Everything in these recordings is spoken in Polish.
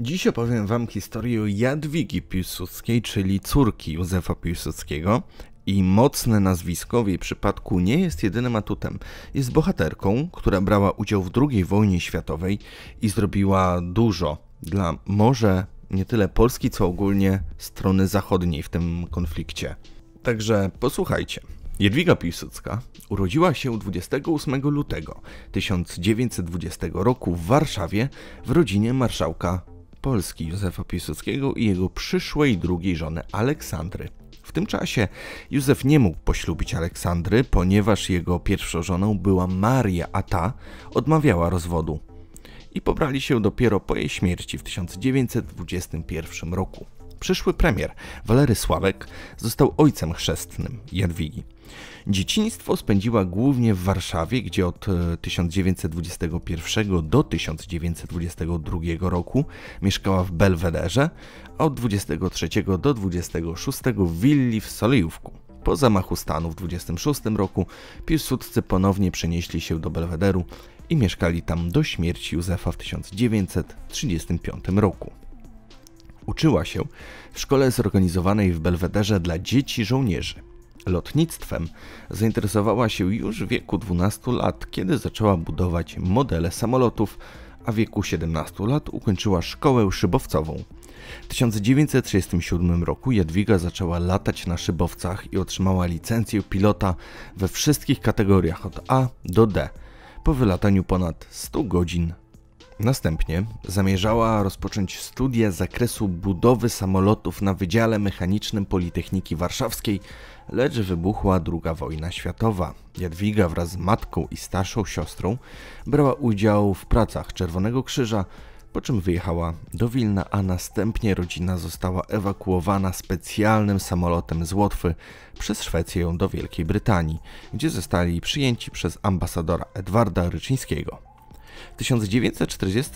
Dziś opowiem Wam historię Jadwigi Piłsudskiej, czyli córki Józefa Piłsudskiego. I mocne nazwisko w jej przypadku nie jest jedynym atutem. Jest bohaterką, która brała udział w II wojnie światowej i zrobiła dużo dla może nie tyle Polski, co ogólnie strony zachodniej w tym konflikcie. Także posłuchajcie. Jadwiga Piłsudska urodziła się 28 lutego 1920 roku w Warszawie w rodzinie marszałka Polski Józefa Piłsudskiego i jego przyszłej drugiej żony Aleksandry. W tym czasie Józef nie mógł poślubić Aleksandry, ponieważ jego pierwszą żoną była Maria, a ta odmawiała rozwodu. I pobrali się dopiero po jej śmierci w 1921 roku przyszły premier Walery Sławek został ojcem chrzestnym Jadwigi. Dzieciństwo spędziła głównie w Warszawie, gdzie od 1921 e, do 1922 roku mieszkała w Belwederze, a od 23 do 26 w willi w Solejówku. Po zamachu stanu w 26 roku Piłsudcy ponownie przenieśli się do Belwederu i mieszkali tam do śmierci Józefa w 1935 roku. Uczyła się w szkole zorganizowanej w Belwederze dla dzieci żołnierzy. Lotnictwem zainteresowała się już w wieku 12 lat, kiedy zaczęła budować modele samolotów, a w wieku 17 lat ukończyła szkołę szybowcową. W 1937 roku Jadwiga zaczęła latać na szybowcach i otrzymała licencję pilota we wszystkich kategoriach od A do D po wylataniu ponad 100 godzin Następnie zamierzała rozpocząć studia z zakresu budowy samolotów na Wydziale Mechanicznym Politechniki Warszawskiej, lecz wybuchła II wojna światowa. Jadwiga wraz z matką i starszą siostrą brała udział w pracach Czerwonego Krzyża, po czym wyjechała do Wilna, a następnie rodzina została ewakuowana specjalnym samolotem z Łotwy przez Szwecję do Wielkiej Brytanii, gdzie zostali przyjęci przez ambasadora Edwarda Ryczyńskiego. W 1940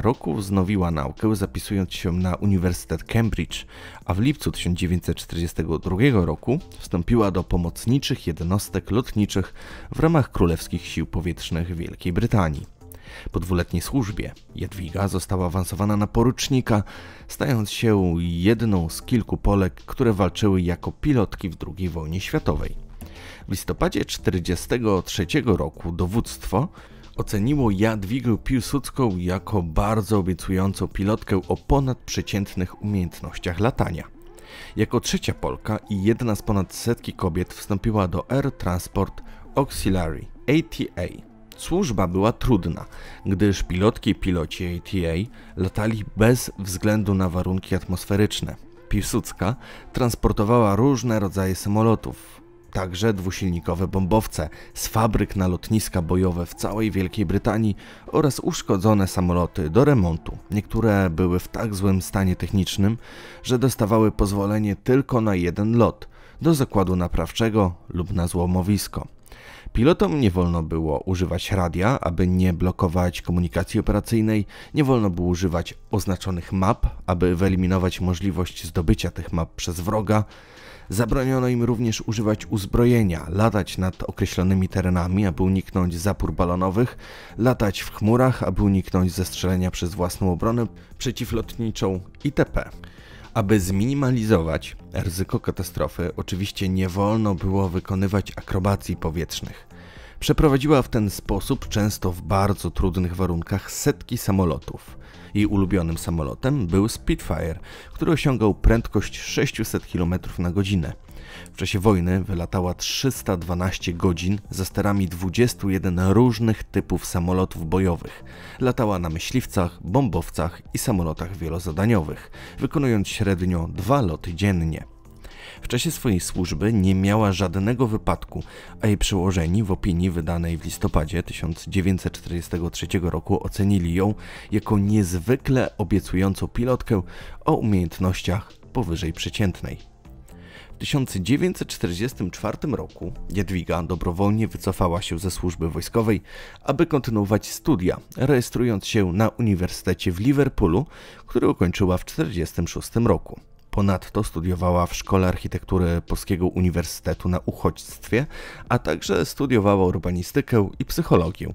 roku wznowiła naukę, zapisując się na Uniwersytet Cambridge, a w lipcu 1942 roku wstąpiła do pomocniczych jednostek lotniczych w ramach Królewskich Sił Powietrznych Wielkiej Brytanii. Po dwuletniej służbie Jadwiga została awansowana na porucznika, stając się jedną z kilku Polek, które walczyły jako pilotki w II wojnie światowej. W listopadzie 1943 roku dowództwo oceniło Jadwigę Piłsudską jako bardzo obiecującą pilotkę o ponadprzeciętnych umiejętnościach latania. Jako trzecia Polka i jedna z ponad setki kobiet wstąpiła do Air Transport Auxiliary ATA. Służba była trudna, gdyż pilotki i piloci ATA latali bez względu na warunki atmosferyczne. Piłsudska transportowała różne rodzaje samolotów, także dwusilnikowe bombowce z fabryk na lotniska bojowe w całej Wielkiej Brytanii oraz uszkodzone samoloty do remontu. Niektóre były w tak złym stanie technicznym, że dostawały pozwolenie tylko na jeden lot do zakładu naprawczego lub na złomowisko. Pilotom nie wolno było używać radia, aby nie blokować komunikacji operacyjnej, nie wolno było używać oznaczonych map, aby wyeliminować możliwość zdobycia tych map przez wroga. Zabroniono im również używać uzbrojenia, latać nad określonymi terenami, aby uniknąć zapór balonowych, latać w chmurach, aby uniknąć zestrzelenia przez własną obronę przeciwlotniczą itp. Aby zminimalizować ryzyko katastrofy, oczywiście nie wolno było wykonywać akrobacji powietrznych. Przeprowadziła w ten sposób, często w bardzo trudnych warunkach, setki samolotów. Jej ulubionym samolotem był Spitfire, który osiągał prędkość 600 km na godzinę. W czasie wojny wylatała 312 godzin za sterami 21 różnych typów samolotów bojowych. Latała na myśliwcach, bombowcach i samolotach wielozadaniowych, wykonując średnio dwa loty dziennie. W czasie swojej służby nie miała żadnego wypadku, a jej przełożeni w opinii wydanej w listopadzie 1943 roku ocenili ją jako niezwykle obiecującą pilotkę o umiejętnościach powyżej przeciętnej. W 1944 roku Jadwiga dobrowolnie wycofała się ze służby wojskowej, aby kontynuować studia, rejestrując się na Uniwersytecie w Liverpoolu, który ukończyła w 1946 roku. Ponadto studiowała w Szkole Architektury Polskiego Uniwersytetu na Uchodźstwie, a także studiowała urbanistykę i psychologię.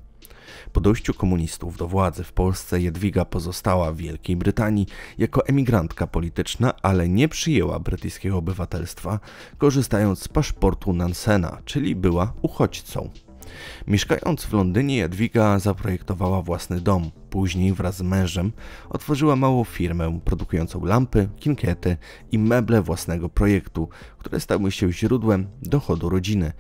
Po dojściu komunistów do władzy w Polsce Jadwiga pozostała w Wielkiej Brytanii jako emigrantka polityczna, ale nie przyjęła brytyjskiego obywatelstwa, korzystając z paszportu Nansena, czyli była uchodźcą. Mieszkając w Londynie, Jadwiga zaprojektowała własny dom. Później wraz z mężem otworzyła małą firmę produkującą lampy, kinkiety i meble własnego projektu, które stały się źródłem dochodu rodziny.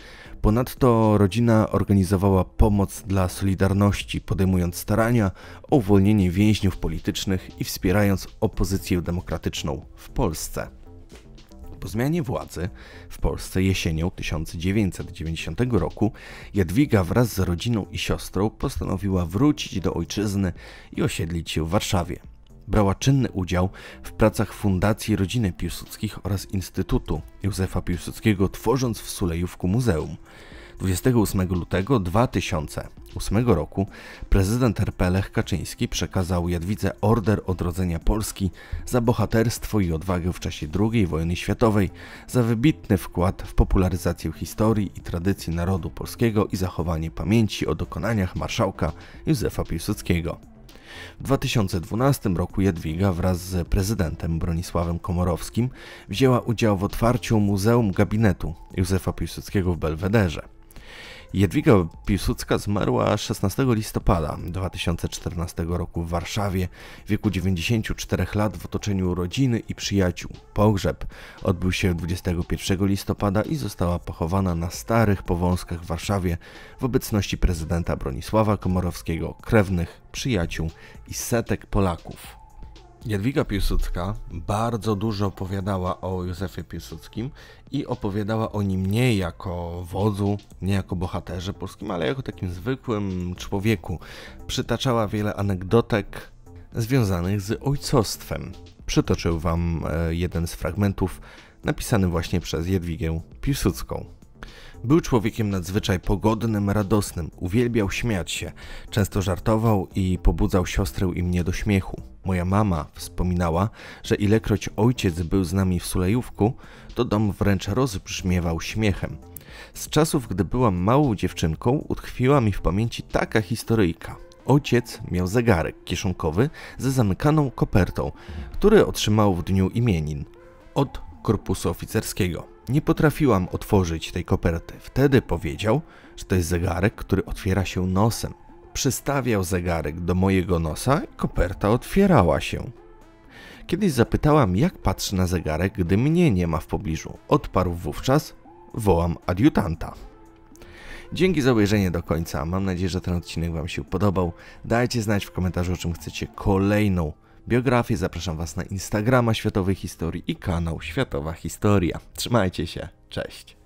Ponadto rodzina organizowała pomoc dla Solidarności, podejmując starania o uwolnienie więźniów politycznych i wspierając opozycję demokratyczną w Polsce. Po zmianie władzy w Polsce jesienią 1990 roku Jadwiga wraz z rodziną i siostrą postanowiła wrócić do ojczyzny i osiedlić się w Warszawie. Brała czynny udział w pracach Fundacji Rodziny Piłsudskich oraz Instytutu Józefa Piłsudskiego, tworząc w Sulejówku muzeum. 28 lutego 2008 roku prezydent RP Lech Kaczyński przekazał Jadwidze Order Odrodzenia Polski za bohaterstwo i odwagę w czasie II wojny światowej, za wybitny wkład w popularyzację historii i tradycji narodu polskiego i zachowanie pamięci o dokonaniach marszałka Józefa Piłsudskiego. W 2012 roku Jadwiga wraz z prezydentem Bronisławem Komorowskim wzięła udział w otwarciu Muzeum Gabinetu Józefa Piłsudskiego w Belwederze. Jedwiga Piłsudska zmarła 16 listopada 2014 roku w Warszawie w wieku 94 lat w otoczeniu rodziny i przyjaciół. Pogrzeb odbył się 21 listopada i została pochowana na Starych Powązkach w Warszawie w obecności prezydenta Bronisława Komorowskiego, krewnych, przyjaciół i setek Polaków. Jadwiga Piłsudska bardzo dużo opowiadała o Józefie Piłsudskim i opowiadała o nim nie jako wodzu, nie jako bohaterze polskim, ale jako takim zwykłym człowieku. Przytaczała wiele anegdotek związanych z ojcostwem. Przytoczył wam e, jeden z fragmentów napisany właśnie przez Jadwigę Piłsudską. Był człowiekiem nadzwyczaj pogodnym, radosnym, uwielbiał śmiać się, często żartował i pobudzał siostrę i mnie do śmiechu. Moja mama wspominała, że ilekroć ojciec był z nami w Sulejówku, to dom wręcz rozbrzmiewał śmiechem. Z czasów, gdy byłam małą dziewczynką, utkwiła mi w pamięci taka historyjka. Ojciec miał zegarek kieszonkowy ze zamykaną kopertą, który otrzymał w dniu imienin od korpusu oficerskiego. Nie potrafiłam otworzyć tej koperty. Wtedy powiedział, że to jest zegarek, który otwiera się nosem. Przystawiał zegarek do mojego nosa i koperta otwierała się. Kiedyś zapytałam, jak patrzy na zegarek, gdy mnie nie ma w pobliżu. Odparł wówczas, wołam adiutanta. Dzięki za obejrzenie do końca. Mam nadzieję, że ten odcinek Wam się podobał. Dajcie znać w komentarzu, o czym chcecie kolejną biografię. Zapraszam Was na Instagrama Światowej Historii i kanał Światowa Historia. Trzymajcie się, cześć!